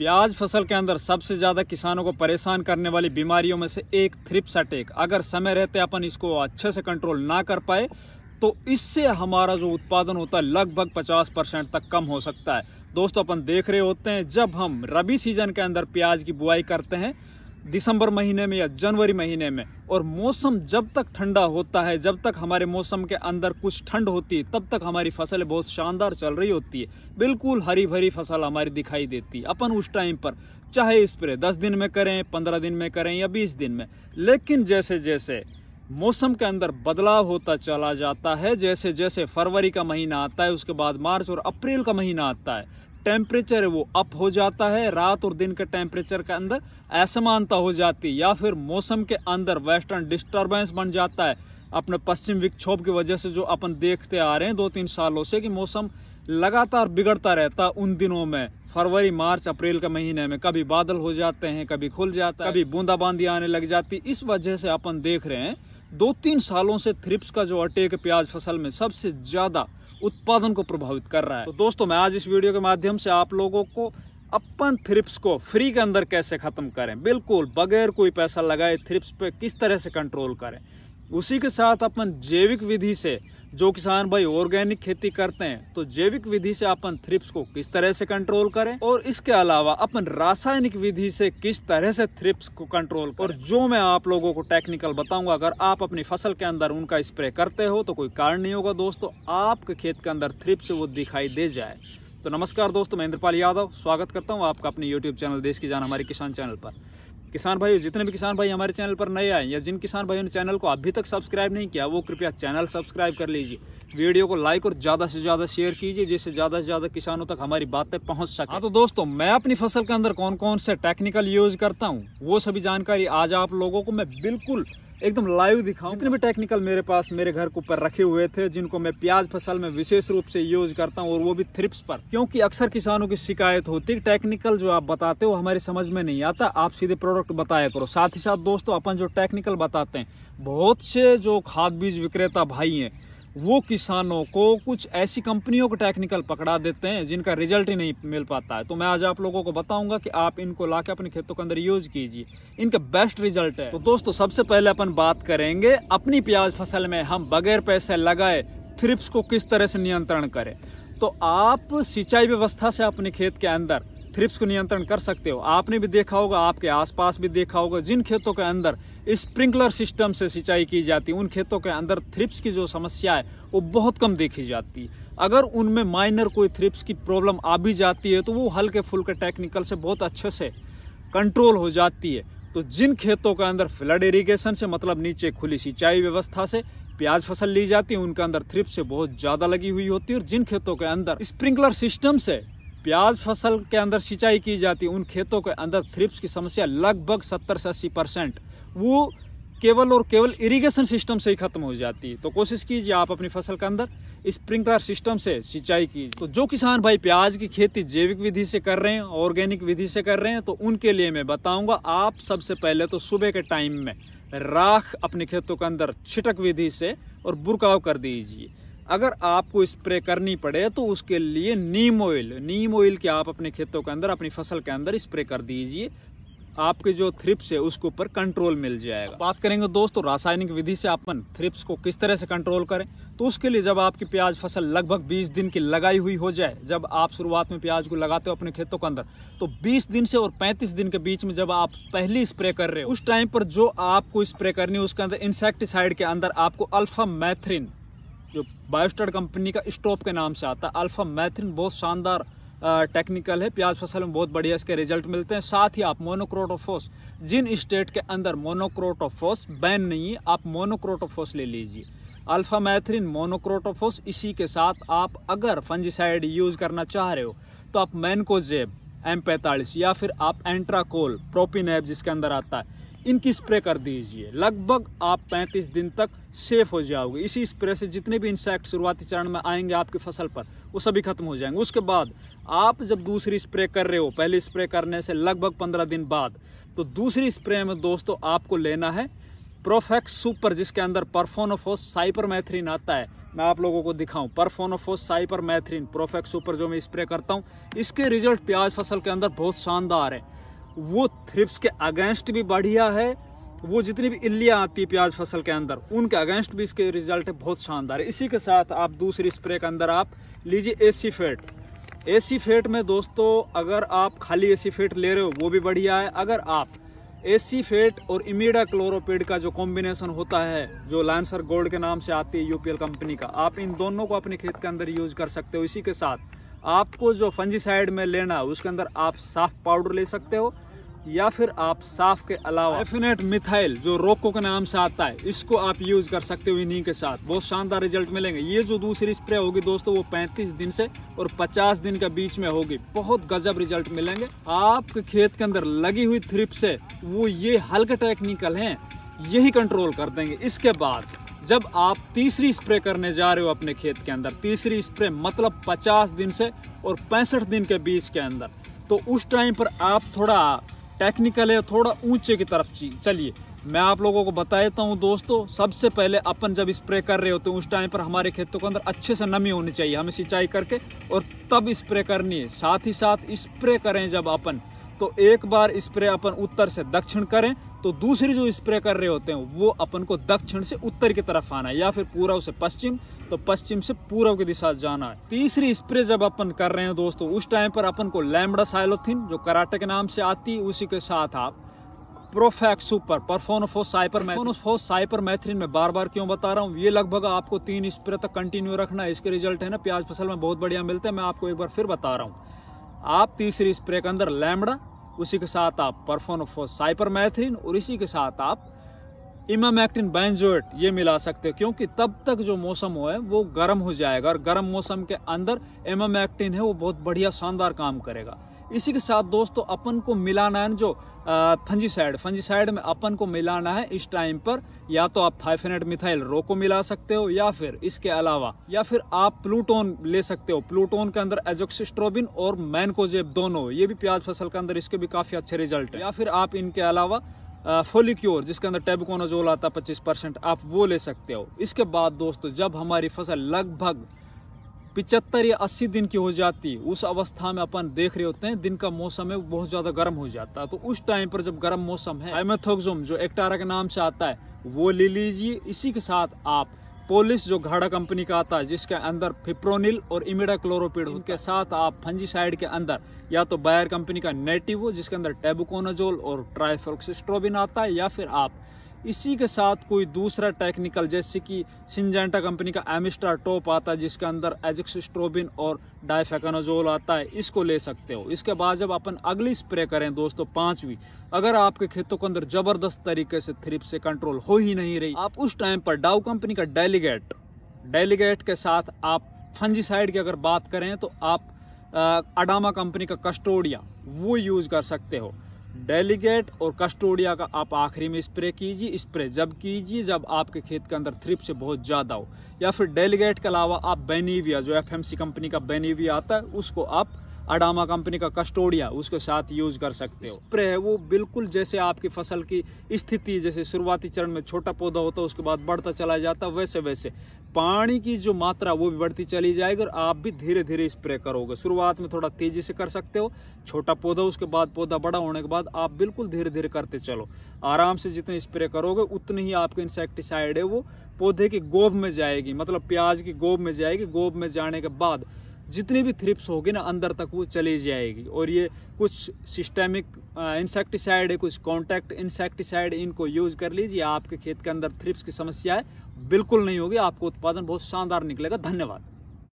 प्याज फसल के अंदर सबसे ज़्यादा किसानों को परेशान करने वाली बीमारियों में से एक थ्रिप्स अटैक अगर समय रहते अपन इसको अच्छे से कंट्रोल ना कर पाए तो इससे हमारा जो उत्पादन होता है लगभग 50 परसेंट तक कम हो सकता है दोस्तों अपन देख रहे होते हैं जब हम रबी सीजन के अंदर प्याज की बुआई करते हैं दिसंबर महीने में या जनवरी महीने में और मौसम जब तक ठंडा होता है जब तक हमारे मौसम के अंदर कुछ ठंड होती है तब तक हमारी फसलें बहुत शानदार चल रही होती है बिल्कुल हरी भरी फसल हमारी दिखाई देती है अपन उस टाइम पर चाहे स्प्रे दस दिन में करें पंद्रह दिन में करें या बीस दिन में लेकिन जैसे जैसे मौसम के अंदर बदलाव होता चला जाता है जैसे जैसे फरवरी का महीना आता है उसके बाद मार्च और अप्रैल का महीना आता है टेम्परेचर है वो अप हो जाता है रात और दिन के टेम्परेचर के अंदर असमानता हो जाती है या फिर मौसम के अंदर वेस्टर्न डिस्टर्बेंस बन जाता है अपने पश्चिम विक्षोभ की वजह से जो अपन देखते आ रहे हैं दो तीन सालों से कि मौसम लगातार बिगड़ता रहता उन दिनों में फरवरी मार्च अप्रैल के महीने में कभी बादल हो जाते हैं कभी खुल जाता है कभी बूंदाबांदी आने लग जाती इस वजह से अपन देख रहे हैं दो तीन सालों से थ्रिप्स का जो के प्याज फसल में सबसे ज़्यादा उत्पादन को प्रभावित कर रहा है तो दोस्तों मैं आज इस वीडियो के माध्यम से आप लोगों को अपन थ्रिप्स को फ्री के अंदर कैसे ख़त्म करें बिल्कुल बगैर कोई पैसा लगाए थ्रिप्स पे किस तरह से कंट्रोल करें उसी के साथ अपन जैविक विधि से जो किसान भाई ऑर्गेनिक खेती करते हैं तो जैविक विधि से अपन थ्रिप्स को किस तरह से कंट्रोल करें और इसके अलावा अपन रासायनिक विधि से किस तरह से थ्रिप्स को कंट्रोल करें और जो मैं आप लोगों को टेक्निकल बताऊंगा अगर आप अपनी फसल के अंदर उनका स्प्रे करते हो तो कोई कारण नहीं होगा दोस्तों आपके खेत के अंदर थ्रिप्स वो दिखाई दे जाए तो नमस्कार दोस्तों मैं इंद्रपाल यादव स्वागत करता हूँ आपका अपने यूट्यूब चैनल देश की जान हमारे किसान चैनल पर किसान भाई जितने भी किसान भाई हमारे चैनल पर नए आए या जिन किसान भाइयों ने चैनल को अभी तक सब्सक्राइब नहीं किया वो कृपया चैनल सब्सक्राइब कर लीजिए वीडियो को लाइक और ज़्यादा से ज़्यादा शेयर कीजिए जिससे ज़्यादा से ज़्यादा किसानों तक हमारी बातें पहुंच सके हाँ तो दोस्तों मैं अपनी फसल के अंदर कौन कौन से टेक्निकल यूज़ करता हूँ वो सभी जानकारी आज आप लोगों को मैं बिल्कुल एकदम लाइव दिखाऊं जितने भी टेक्निकल मेरे पास मेरे घर के ऊपर रखे हुए थे जिनको मैं प्याज फसल में विशेष रूप से यूज करता हूँ और वो भी थ्रिप्स पर क्योंकि अक्सर किसानों की शिकायत होती है टेक्निकल जो आप बताते हो हमारी समझ में नहीं आता आप सीधे प्रोडक्ट बताया करो साथ ही साथ दोस्तों अपन जो टेक्निकल बताते हैं बहुत से जो खाद बीज विक्रेता भाई हैं वो किसानों को कुछ ऐसी कंपनियों को टेक्निकल पकड़ा देते हैं जिनका रिजल्ट ही नहीं मिल पाता है तो मैं आज आप लोगों को बताऊंगा कि आप इनको ला अपने खेतों के अंदर यूज कीजिए इनका बेस्ट रिजल्ट है तो दोस्तों सबसे पहले अपन बात करेंगे अपनी प्याज फसल में हम बगैर पैसे लगाए थ्रिप्स को किस तरह से नियंत्रण करें तो आप सिंचाई व्यवस्था से अपने खेत के अंदर थ्रिप्स को नियंत्रण कर सकते हो आपने भी देखा होगा आपके आसपास भी देखा होगा जिन खेतों के अंदर स्प्रिंकलर सिस्टम से सिंचाई की जाती है उन खेतों के अंदर थ्रिप्स की जो समस्या है वो बहुत कम देखी जाती है अगर उनमें माइनर कोई थ्रिप्स की प्रॉब्लम आ भी जाती है तो वो हल्के फुल्के टेक्निकल से बहुत अच्छे से कंट्रोल हो जाती है तो जिन खेतों के अंदर फ्लड इरीगेशन से मतलब नीचे खुली सिंचाई व्यवस्था से प्याज फसल ली जाती है उनके अंदर थ्रिप से बहुत ज़्यादा लगी हुई होती है और जिन खेतों के अंदर स्प्रिंकलर सिस्टम से प्याज फसल के अंदर सिंचाई की जाती है उन खेतों के अंदर थ्रिप्स की समस्या लगभग सत्तर से अस्सी परसेंट वो केवल और केवल इरिगेशन सिस्टम से ही खत्म हो जाती है तो कोशिश कीजिए आप अपनी फसल के अंदर स्प्रिंकलर सिस्टम से सिंचाई कीजिए तो जो किसान भाई प्याज की खेती जैविक विधि से कर रहे हैं ऑर्गेनिक विधि से कर रहे हैं तो उनके लिए मैं बताऊंगा आप सबसे पहले तो सुबह के टाइम में राख अपने खेतों के अंदर छिटक विधि से और बुरकाव कर दीजिए अगर आपको स्प्रे करनी पड़े तो उसके लिए नीम ऑयल नीम ऑयल के आप अपने खेतों के अंदर अपनी फसल के अंदर स्प्रे कर दीजिए आपके जो थ्रिप्स है उसके ऊपर कंट्रोल मिल जाएगा बात करेंगे दोस्तों रासायनिक विधि से अपन थ्रिप्स को किस तरह से कंट्रोल करें तो उसके लिए जब आपकी प्याज फसल लगभग 20 दिन की लगाई हुई हो जाए जब आप शुरुआत में प्याज को लगाते हो अपने खेतों के अंदर तो 20 दिन से और 35 दिन के बीच में जब आप पहली स्प्रे कर रहे हो उस टाइम पर जो आपको स्प्रे करनी है उसके अंदर इंसेक्टिसाइड के अंदर आपको अल्फा मैथ्रिन जो बायोस्टर कंपनी का स्टॉप के नाम से आता है अल्फ़ा मैथिन बहुत शानदार टेक्निकल है प्याज फसल में बहुत बढ़िया इसके रिजल्ट मिलते हैं साथ ही आप मोनोक्रोटोफोस जिन स्टेट के अंदर मोनोक्रोटोफोस बैन नहीं है आप मोनोक्रोटोफोस ले लीजिए अल्फा मैथ्रिन मोनोक्रोटोफोस इसी के साथ आप अगर फंजिसाइड यूज़ करना चाह रहे हो तो आप मैनकोजेब एम पैंतालीस या फिर आप एंट्राकोल प्रोपिनेब जिसके अंदर आता है इनकी स्प्रे कर दीजिए लगभग आप 35 दिन तक सेफ हो जाओगे इसी स्प्रे से जितने भी इंसेक्ट शुरुआती चरण में आएंगे आपकी फसल पर वो सभी खत्म हो जाएंगे उसके बाद आप जब दूसरी स्प्रे कर रहे हो पहले स्प्रे करने से लगभग 15 दिन बाद तो दूसरी स्प्रे में दोस्तों आपको लेना है प्रोफेक्स सुपर जिसके अंदर परफोनोफोस मैथरीन आता है मैं आप लोगों को दिखाऊं परफोनोफोस मैथरीन प्रोफेक्स सुपर जो मैं स्प्रे करता हूं इसके रिजल्ट प्याज फसल के अंदर बहुत शानदार है वो थ्रिप्स के अगेंस्ट भी बढ़िया है वो जितनी भी इल्लियाँ आती है प्याज फसल के अंदर उनके अगेंस्ट भी इसके रिजल्ट बहुत शानदार है इसी के साथ आप दूसरी स्प्रे के अंदर आप लीजिए एसी फेट एसी फेट में दोस्तों अगर आप खाली एसी फेट ले रहे हो वो भी बढ़िया है अगर आप एसी फेट और इमीडा क्लोरोपेड का जो कॉम्बिनेशन होता है जो लाइनसर गोल्ड के नाम से आती है यूपीएल कंपनी का आप इन दोनों को अपने खेत के अंदर यूज कर सकते हो इसी के साथ आपको जो फंजीसाइड में लेना उसके अंदर आप साफ पाउडर ले सकते हो या फिर आप साफ के अलावा एफिनेट मिथाइल जो रोको के नाम से आता है इसको आप यूज कर सकते हो इन्हीं के साथ बहुत शानदार रिजल्ट मिलेंगे ये जो दूसरी स्प्रे होगी दोस्तों वो 35 दिन से और 50 दिन के बीच में होगी बहुत गजब रिजल्ट मिलेंगे आपके खेत के अंदर लगी हुई थ्रिप से वो ये हल्के टेक्निकल है यही कंट्रोल कर देंगे इसके बाद जब आप तीसरी स्प्रे करने जा रहे हो अपने खेत के अंदर तीसरी स्प्रे मतलब 50 दिन से और पैंसठ दिन के बीच के अंदर तो उस टाइम पर आप थोड़ा टेक्निकल है थोड़ा ऊंचे की तरफ चलिए मैं आप लोगों को बता देता हूँ दोस्तों सबसे पहले अपन जब स्प्रे कर रहे होते हैं उस टाइम पर हमारे खेतों के अंदर अच्छे से नमी होनी चाहिए हमें सिंचाई करके और तब स्प्रे करनी है साथ ही साथ स्प्रे करें जब अपन तो एक बार स्प्रे अपन उत्तर से दक्षिण करें तो दूसरी जो स्प्रे कर रहे होते हैं वो अपन को दक्षिण से उत्तर की तरफ आना है या फिर पूर्व से पश्चिम तो पश्चिम से पूर्व की दिशा जाना है तीसरी स्प्रे जब अपन कर रहे हैं दोस्तों उस टाइम पर अपन को लैमडा साइलोथिन जो कराटे के नाम से आती है उसी के साथ आप प्रोफेक्ट सुपर परफोनोफोस साइपर परफोनोफोस साइपर मैथ्रीन में बार बार क्यों बता रहा हूँ ये लगभग आपको तीन स्प्रे तक कंटिन्यू रखना है इसके रिजल्ट है ना प्याज फसल में बहुत बढ़िया मिलते हैं मैं आपको एक बार फिर बता रहा हूँ आप तीसरी स्प्रे के अंदर लैमड़ा उसी के साथ आप परफोन मैथरीन और इसी के साथ आप इमामैक्टिन बैंजोट ये मिला सकते हो क्योंकि तब तक जो मौसम हो है वो गर्म हो जाएगा और गर्म मौसम के अंदर इमामैक्टिन है वो बहुत बढ़िया शानदार काम करेगा इसी के साथ दोस्तों अपन को मिलाना है जो फंजीसाइड फंजीसाइड में अपन को मिलाना है इस टाइम पर या तो आप थाइफेनेट मिथाइल रो को मिला सकते हो या फिर इसके अलावा या फिर आप प्लूटोन ले सकते हो प्लूटोन के अंदर एजोक्सिस्ट्रोबिन और मैनकोजेब दोनों ये भी प्याज फसल के अंदर इसके भी काफ़ी अच्छे रिजल्ट है या फिर आप इनके अलावा फोलिक्योर जिसके अंदर टेबकोनाजोल आता है पच्चीस परसेंट आप वो ले सकते हो इसके बाद दोस्तों जब हमारी फसल लगभग पिचहत्तर या अस्सी दिन की हो जाती उस अवस्था में अपन देख रहे होते हैं दिन का मौसम है बहुत ज़्यादा गर्म हो जाता है तो उस टाइम पर जब गर्म मौसम है एमेथोक्सोम जो एक्टारा के नाम से आता है वो ले लीजिए इसी के साथ आप पोलिस जो घाड़ा कंपनी का आता है जिसके अंदर फिप्रोनिल और इमिडा क्लोरोपिड उनके साथ आप फंजीसाइड के अंदर या तो बायर कंपनी का नेटिव हो जिसके अंदर टेबुकोनाजोल और ट्राइफोक्सिस्ट्रोबिन आता है या फिर आप इसी के साथ कोई दूसरा टेक्निकल जैसे कि सिंजेंटा कंपनी का एमिस्टा टॉप आता है जिसके अंदर एजिक्सिस्ट्रोबिन और डायफेकानोजोल आता है इसको ले सकते हो इसके बाद जब अपन अगली स्प्रे करें दोस्तों पांचवी अगर आपके खेतों के अंदर जबरदस्त तरीके से थ्रिप से कंट्रोल हो ही नहीं रही आप उस टाइम पर डाउ कंपनी का डेलीगेट डेलीगेट के साथ आप फंजीसाइड की अगर बात करें तो आप अडामा कंपनी का कस्टोडिया वो यूज़ कर सकते हो डेलीगेट और कस्टोडिया का आप आखिरी में स्प्रे कीजिए स्प्रे जब कीजिए जब आपके खेत के अंदर थ्रिप से बहुत ज़्यादा हो या फिर डेलीगेट के अलावा आप बेनीविया जो एफ कंपनी का बेनीविया आता है उसको आप अडामा कंपनी का कस्टोडिया उसके साथ यूज कर सकते हो स्प्रे है वो बिल्कुल जैसे आपकी फसल की स्थिति जैसे शुरुआती चरण में छोटा पौधा होता है उसके बाद बढ़ता चला जाता वैसे वैसे पानी की जो मात्रा वो भी बढ़ती चली जाएगी और आप भी धीरे धीरे स्प्रे करोगे शुरुआत में थोड़ा तेजी से कर सकते हो छोटा पौधा उसके बाद पौधा बड़ा होने के बाद आप बिल्कुल धीरे धीरे करते चलो आराम से जितने स्प्रे करोगे उतनी ही आपके इंसेक्टिसाइड है वो पौधे की गोब में जाएगी मतलब प्याज की गोब में जाएगी गोब में जाने के बाद जितनी भी थ्रिप्स होगी ना अंदर तक वो चली जाएगी और ये कुछ सिस्टेमिक इंसेक्टिसाइड है कुछ कॉन्टैक्ट इंसेक्टिसाइड इनको यूज कर लीजिए आपके खेत के अंदर थ्रिप्स की समस्या है बिल्कुल नहीं होगी आपको उत्पादन बहुत शानदार निकलेगा धन्यवाद